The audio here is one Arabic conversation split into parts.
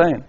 نقطتين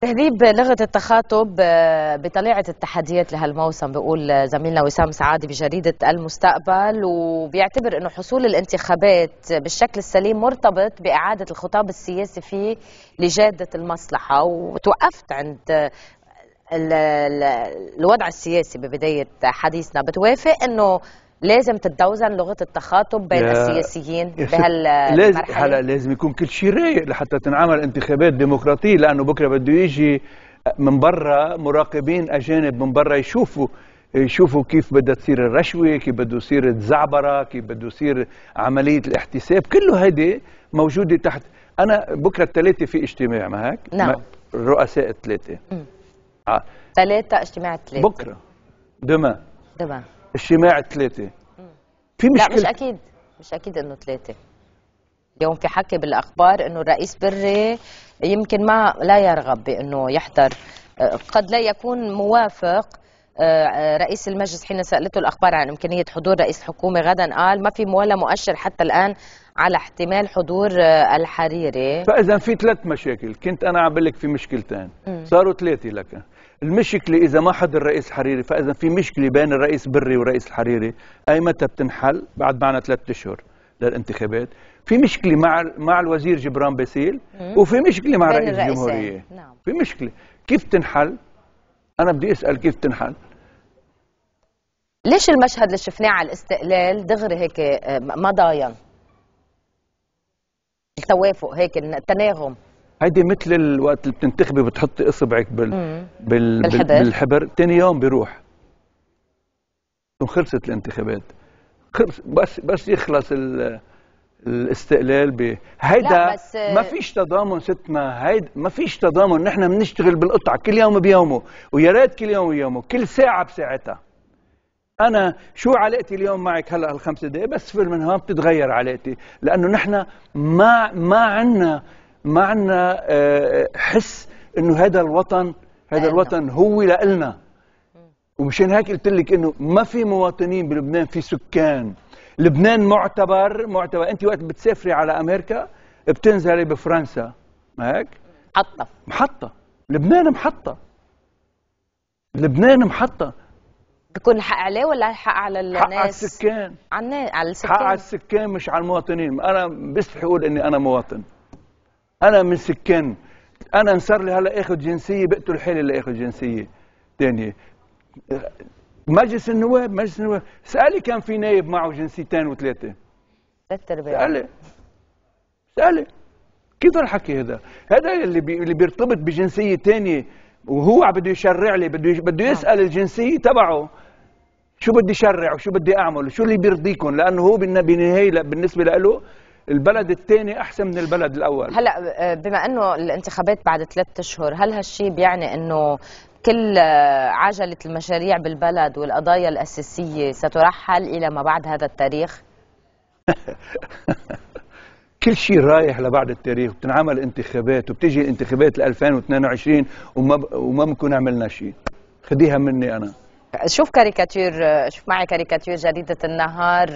تهذيب لغة التخاطب آه، بطليعة التحديات لهالموسم بيقول زميلنا وسام سعادة بجريدة المستقبل وبيعتبر أنه حصول الانتخابات بالشكل السليم مرتبط بإعادة الخطاب السياسي فيه لجادة المصلحة وتوقفت عند آه، الوضع السياسي ببداية حديثنا بتوافق أنه لازم تتوزن لغه التخاطب بين السياسيين بهالمرحله هلا لازم يكون كل شيء رايق لحتى تنعمل انتخابات ديمقراطيه لانه بكره بده يجي من برا مراقبين اجانب من برا يشوفوا يشوفوا كيف بدها تصير الرشوه، كيف بده يصير الزعبره، كيف بده يصير عمليه الاحتساب، كله هيدي موجوده تحت انا بكره الثلاثه في اجتماع ما هيك؟ نعم الرؤساء الثلاثه ثلاثه آه. اجتماع الثلاثه بكره دما دما اجتماع ثلاثة في مشكلة لا مش أكيد مش أكيد إنه ثلاثة اليوم في حكي بالأخبار إنه الرئيس بري يمكن ما لا يرغب بإنه يحضر آه، قد لا يكون موافق آه، آه، رئيس المجلس حين سألته الأخبار عن إمكانية حضور رئيس الحكومة غدا قال ما في ولا مؤشر حتى الآن على احتمال حضور الحريري فإذا في ثلاث مشاكل كنت أنا عم بقول لك في مشكلتين صاروا ثلاثة لك المشكلة إذا ما حضر رئيس حريري فإذا في مشكلة بين الرئيس بري ورئيس الحريري أي متى بتنحل بعد معنا ثلاثة أشهر للانتخابات في مشكلة مع مع الوزير جبران باسيل وفي مشكلة مع رئيس الجمهورية نعم. في مشكلة كيف تنحل أنا بدي أسأل كيف تنحل ليش المشهد اللي شفناه على الاستقلال دغري هيك آه، ما ضاين التوافق هيك التناغم هيدي مثل الوقت اللي بتنتخبي بتحطي اصبعك بال... بال... بالحبر, بالحبر. ثاني يوم بيروح وخلصت الانتخابات خلص بس بس يخلص ال... الاستقلال ب هيدا ما فيش تضامن ستنا هيدا ما فيش تضامن نحن بنشتغل بالقطعه كل يوم بيومه ويا ريت كل يوم بيومه كل ساعه بساعتها انا شو علاقتي اليوم معك هلا هالخمس دقائق بس فل من هون بتتغير علاقتي لانه نحن ما ما عندنا ما عندنا آه، آه، حس انه هذا الوطن هذا أيوة. الوطن هو لنا ومشان هيك قلت لك انه ما في مواطنين بلبنان في سكان لبنان معتبر معتبر انت وقت بتسافري على امريكا بتنزلي بفرنسا ما هيك محطه محطه لبنان محطه لبنان محطه بكون الحق عليه ولا الحق على الناس؟ حق على السكان على الناس على السكان حق على السكان مش على المواطنين، أنا بستحي أقول إني أنا مواطن. انا من سكان انا انصار لي هلا اخذ جنسيه بقتل حالي اللي اخذ جنسيه ثانيه مجلس النواب مجلس النواب سالي كان في نايب معه جنسيتين وثلاثه ثلاث ارباع سالي سالي كيف الحكي هذا؟ هذا اللي بي اللي بيرتبط بجنسيه ثانيه وهو عم بده يشرع لي بده بده يسال الجنسيه تبعه شو بدي شرع وشو بدي اعمل وشو اللي بيرضيكم لانه هو بالنهايه بالنسبه له البلد الثاني احسن من البلد الاول هلا آه، بما انه الانتخابات بعد ثلاثة اشهر هل هالشيء بيعني انه كل آه، عجله المشاريع بالبلد والقضايا الاساسيه سترحل الى ما بعد هذا التاريخ كل شيء رايح لبعد التاريخ بتنعمل انتخابات وبتيجي انتخابات 2022 وما وما بنكون عملنا شيء خديها مني انا شوف كاريكاتير شوف معي كاريكاتير جريدة النهار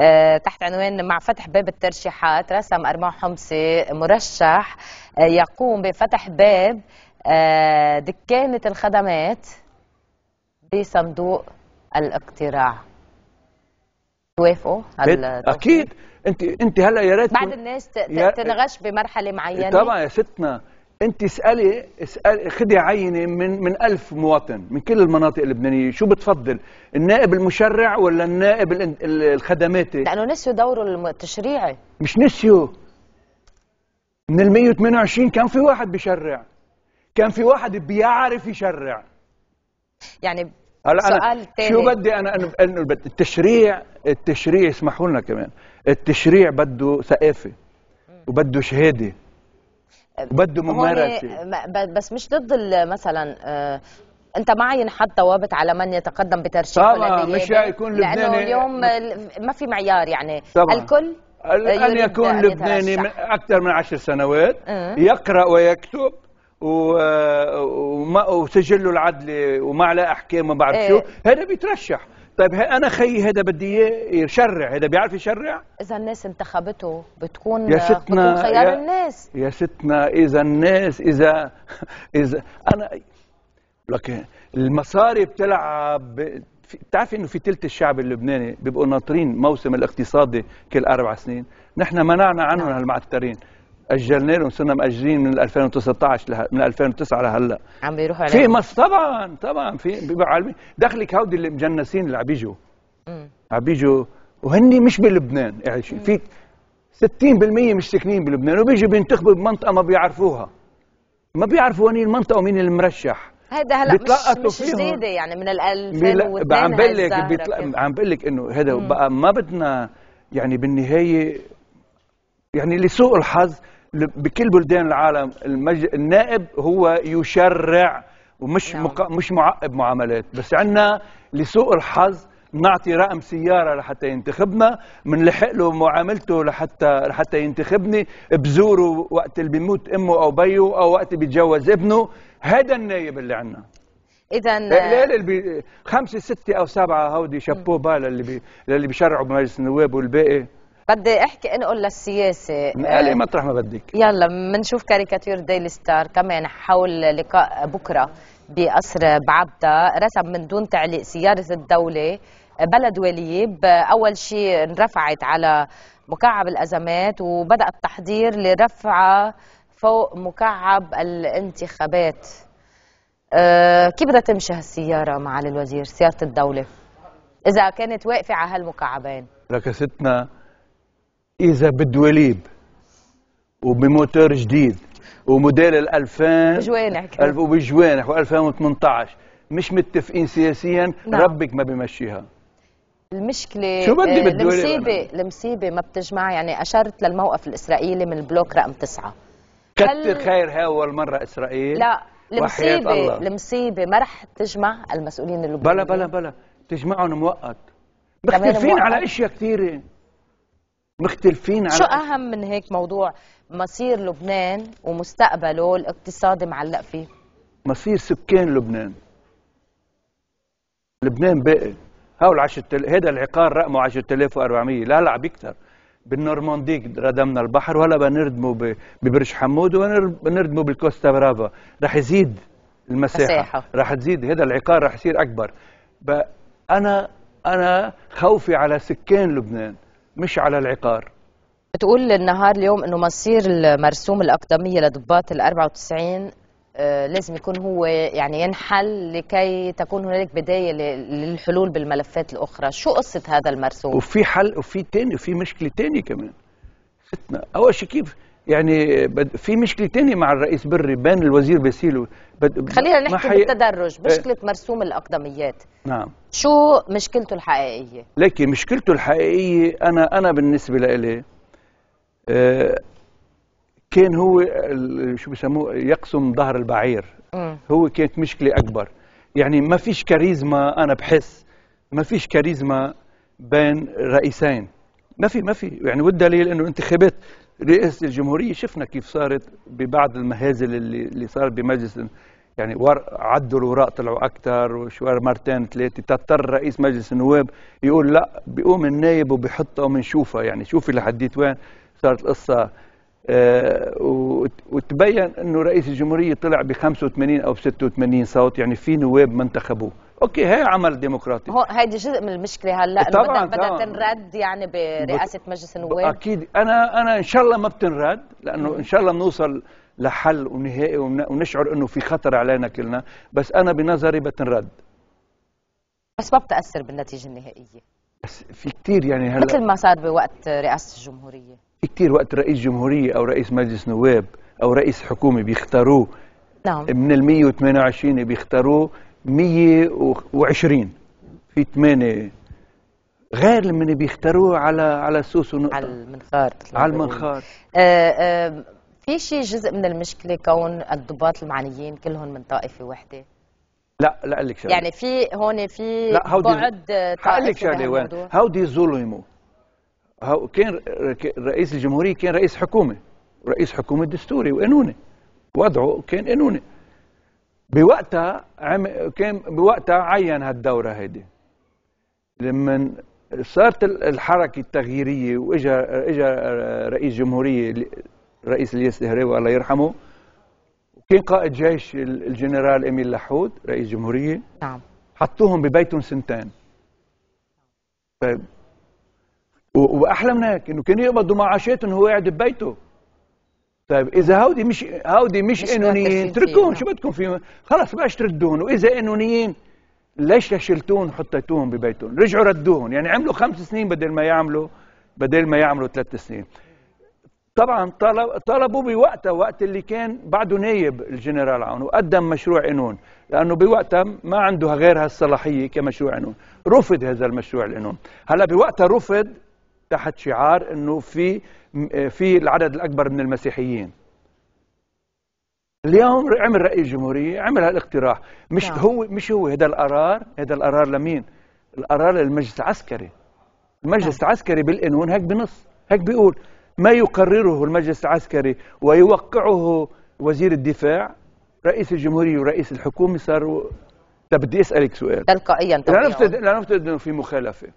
آه، تحت عنوان مع فتح باب الترشيحات رسم أرماو حمصي مرشح آه، يقوم بفتح باب آه، دكانة الخدمات بصندوق الاقتراع توافقوا اكيد انت انت هلا يا ريت بعد الناس تنغش بمرحله معينه طبعا يا ستنا انت اسالي اسالي خدي عينه من من 1000 مواطن من كل المناطق اللبنانيه شو بتفضل النائب المشرع ولا النائب الخدماتي لانه نسيوا دوره التشريعي مش نسيوا من ال 128 كان في واحد بيشرع كان في واحد بيعرف يشرع يعني هلا سؤال تاني شو بدي انا انه التشريع التشريع اسمحوا لنا كمان التشريع بده ثقافه وبده شهاده بده ممارسه بس مش ضد مثلا آه، انت معي ينحط ضوابط على من يتقدم بترشيح طبعا مش يكون لبناني لانه اليوم ما في معيار يعني طبعا الكل ان يكون لبناني من اكثر من عشر سنوات آه. يقرا ويكتب وسجله العدلي ومع لا احكام وما بعرف إيه. شو هذا بيترشح طيب انا خيي هذا بدي اياه يشرع هذا بيعرف يشرع اذا الناس انتخبته بتكون يا ستنا بتكون خيار يا الناس يا ستنا اذا الناس اذا اذا انا لك المصاري بتلعب بتعرفي انه في ثلث الشعب اللبناني بيبقوا ناطرين موسم الاقتصادي كل اربع سنين نحن منعنا عنهم نعم. هالمعترين اجلنا لهم صرنا ماجلين من 2019 لها من 2009 لهلا عم بيروحوا عليهم في مص طبعا طبعا في عالمين دخلك هودي اللي مجنسين اللي عم بيجوا عم بيجوا وهن مش بلبنان عايشين يعني في 60% مش ساكنين بلبنان وبيجوا بينتخبوا بمنطقه ما بيعرفوها ما بيعرفوا وين المنطقه ومين المرشح هيدا هلا مش, مش جديده يعني من ال 2002 عم بقول لك عم بقول لك انه هذا بقى ما بدنا يعني بالنهايه يعني لسوء الحظ بكل بلدان العالم المج... النائب هو يشرع ومش نعم. مق... مش معقب معاملات بس عندنا لسوء الحظ نعطي رقم سياره لحتى ينتخبنا بنلحق له معاملته لحتى لحتى ينتخبني بزوره وقت اللي بيموت امه او بيه او وقت بيتجوز ابنه هذا النايب اللي عندنا اذا اللي بي... خمسه سته او سبعه هودي شابوه بقى للي بي... للي بيشرعوا بمجلس النواب والباقي بدي احكي انقل للسياسه قالي آه، مطرح ما بدك يلا بنشوف كاريكاتير ديلي ستار كمان حول لقاء بكره بقصر بعبدا رسم من دون تعليق سياره الدوله آه، بلد وليب اول شيء انرفعت على مكعب الازمات وبدا التحضير لرفعه فوق مكعب الانتخابات أه كيف بدها تمشي هالسياره معالي الوزير سياره الدوله اذا كانت واقفه على هالمكعبين لك ستنا اذا بالدواليب وبموتور جديد وموديل ال 2000 بجوانح وبجوانح و2018 مش متفقين سياسيا نعم. ربك ما بمشيها المشكله شو بدي آه، المصيبه المصيبه ما بتجمع يعني اشرت للموقف الاسرائيلي من البلوك رقم تسعة كتر خير خيرها اول مره اسرائيل لا المصيبه المصيبه ما رح تجمع المسؤولين اللبنانيين بلا بلا بلا بتجمعهم موقت مختلفين على اشياء كثيره مختلفين على شو اهم من هيك موضوع مصير لبنان ومستقبله الاقتصادي معلق فيه مصير سكان لبنان لبنان باقي هول 10000 هذا العقار رقمه 10400 لا لا عم يكثر بالنورماندي ردمنا البحر وهلا بنردمه ببرج حمود وبنردمه بالكوستا برافا رح يزيد المساحه مساحة. رح تزيد هذا العقار رح يصير اكبر انا انا خوفي على سكان لبنان مش على العقار بتقول النهار اليوم انه مصير المرسوم الاقدميه لضباط ال 94 آه، لازم يكون هو يعني ينحل لكي تكون هنالك بدايه للحلول بالملفات الاخرى، شو قصه هذا المرسوم؟ وفي حل وفي تاني وفي مشكله تاني كمان ستنا، اول شيء كيف يعني في مشكله تانية مع الرئيس بري بين الوزير باسيلو خلينا نحكي حي... بالتدرج آه، مشكله مرسوم الاقدميات نعم شو مشكلته الحقيقيه لكن مشكلته الحقيقيه انا انا بالنسبه لإلي آه كان هو شو بسموه يقسم ظهر البعير م. هو كانت مشكله اكبر يعني ما فيش كاريزما انا بحس ما فيش كاريزما بين رئيسين ما في ما في يعني والدليل انه انتخابات رئاسه الجمهوريه شفنا كيف صارت ببعض المهازل اللي اللي صارت بمجلس يعني ور... عدوا الوراق طلعوا اكثر وشوار مرتين ثلاثه تضطر رئيس مجلس النواب يقول لا بيقوم النايب وبيحطها وبنشوفها يعني شوفي لحديت وين صارت القصه آه وتبين انه رئيس الجمهوريه طلع ب 85 او 86 صوت يعني في نواب ما انتخبوه اوكي هي عمل ديمقراطي هو هيدي جزء من المشكله هلا طبعا بدها تنرد يعني برئاسه مجلس النواب اكيد انا انا ان شاء الله ما بتنرد لانه ان شاء الله بنوصل لحل ونهائي ونشعر انه في خطر علينا كلنا بس انا بنظري بتنرد بس ما بتاثر بالنتيجه النهائيه بس في كثير يعني هلا مثل ما صار بوقت رئاسه الجمهوريه في كثير وقت رئيس جمهوريه او رئيس مجلس نواب او رئيس حكومه بيختاروه نعم من ال 128 بيختاروه 120 في ثمانية غير من بيختاروه على على سوس ونقطة على المنخار على المنخار آه، آه، في شيء جزء من المشكلة كون الضباط المعنيين كلهم من طائفة واحدة لا لا لك شغله يعني في هون في لا بعد طائفي لك شغله وين هودي ظلموا هاو كان رئيس الجمهورية كان رئيس حكومة رئيس حكومة دستوري وقانوني وضعه كان قانوني بوقتها عم كان بوقتها عين هالدوره هيدي لما صارت الحركه التغييريه واجا اجا رئيس جمهوريه رئيس الياس الهراوي الله يرحمه وكان قائد جيش الجنرال اميل لحود رئيس جمهوريه نعم حطوهم ببيتهم سنتين طيب واحلى من هيك انه كانوا يقبضوا معاشاتهم وهو قاعد ببيته طيب اذا هودي مش هودي مش, مش انونيين اتركوهم شو بدكم فيهم خلص بلاش تردوهم واذا انونيين ليش شلتوهم حطيتوهم ببيتهم رجعوا ردوهم يعني عملوا خمس سنين بدل ما يعملوا بدل ما يعملوا ثلاث سنين طبعا طلب طلبوا بوقتها وقت اللي كان بعده نايب الجنرال عون وقدم مشروع انون لانه بوقتها ما عنده غير هالصلاحيه كمشروع انون رفض هذا المشروع الانون هلا بوقتها رفض تحت شعار انه في آه، في العدد الأكبر من المسيحيين اليوم عمل رأي الجمهورية عمل هالاقتراح مش نعم. هو مش هو هذا القرار هذا القرار لمين القرار للمجلس العسكري المجلس نعم. العسكري بالقانون هيك بنص هيك بيقول ما يقرره المجلس العسكري ويوقعه وزير الدفاع رئيس الجمهورية ورئيس الحكومة صاروا طب بدي اسالك سؤال تلقائيا لنفترض لنفترض انه في مخالفه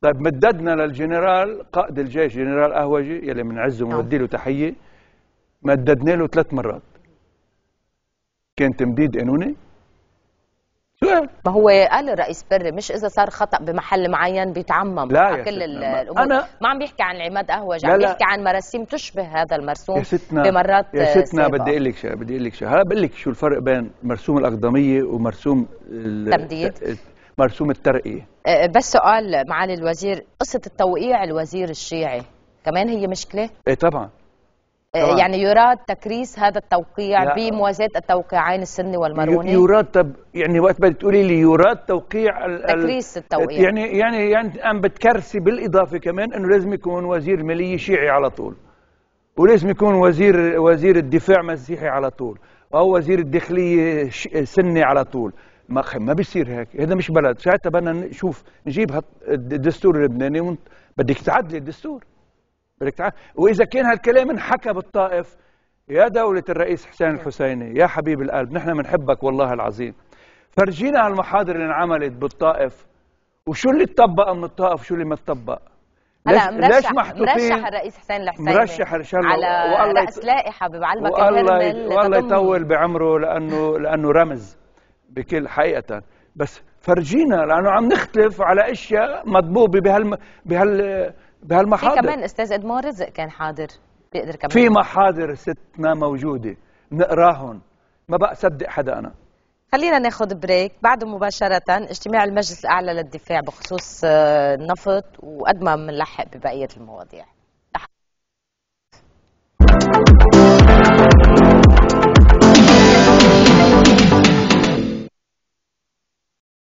طيب مددنا للجنرال قائد الجيش جنرال قهوجي يلي بنعزه وندي نعم. له تحيه مددنا له ثلاث مرات كان تمديد قانوني ما هو قال الرئيس بري مش اذا صار خطا بمحل معين بيتعمم لا على كل الامور أنا ما عم بيحكي عن عماد قهوج عم بيحكي عن مراسيم تشبه هذا المرسوم يا ستنا بمرات يا ستنا بدي اقول لك شيء بدي اقول لك شيء هلا بقول لك شو الفرق بين مرسوم الاقدميه ومرسوم التمديد مرسوم الترقية أه، أه، بس سؤال معالي الوزير قصة التوقيع الوزير الشيعي كمان هي مشكلة؟ ايه طبعا أه، طبعاً. يعني يراد تكريس هذا التوقيع بموازاة التوقيعين السني والمروني يراد طب يعني وقت بدك تقولي لي يراد توقيع ال تكريس التوقيع يعني يعني يعني عم بتكرسي بالاضافه كمان انه لازم يكون وزير ماليه شيعي على طول ولازم يكون وزير وزير الدفاع مسيحي على طول او وزير الداخليه سني على طول ما ما بيصير هيك هذا مش بلد ساعتها بدنا نشوف نجيب الدستور اللبناني ون... بدك تعدلي الدستور بدك تعدل واذا كان هالكلام انحكى بالطائف يا دولة الرئيس حسين الحسيني يا حبيب القلب نحن بنحبك والله العظيم فرجينا على المحاضر اللي انعملت بالطائف وشو اللي تطبق من الطائف وشو اللي ما اتطبق هلا مرشح مرشح الرئيس حسين الحسيني مرشح ان شاء الله على رأس لائحة ببعلمك والله والله يطول بعمره لأنه لأنه رمز بكل حقيقة بس فرجينا لأنه عم نختلف على أشياء مضبوبة بهال بهال بهالمحاضر في كمان أستاذ إدمار رزق كان حاضر بيقدر كمان في محاضر ستنا موجودة نقراهم ما بقى صدق حدا أنا خلينا ناخذ بريك بعده مباشرة اجتماع المجلس الأعلى للدفاع بخصوص آه، النفط وقد ما بنلحق ببقية المواضيع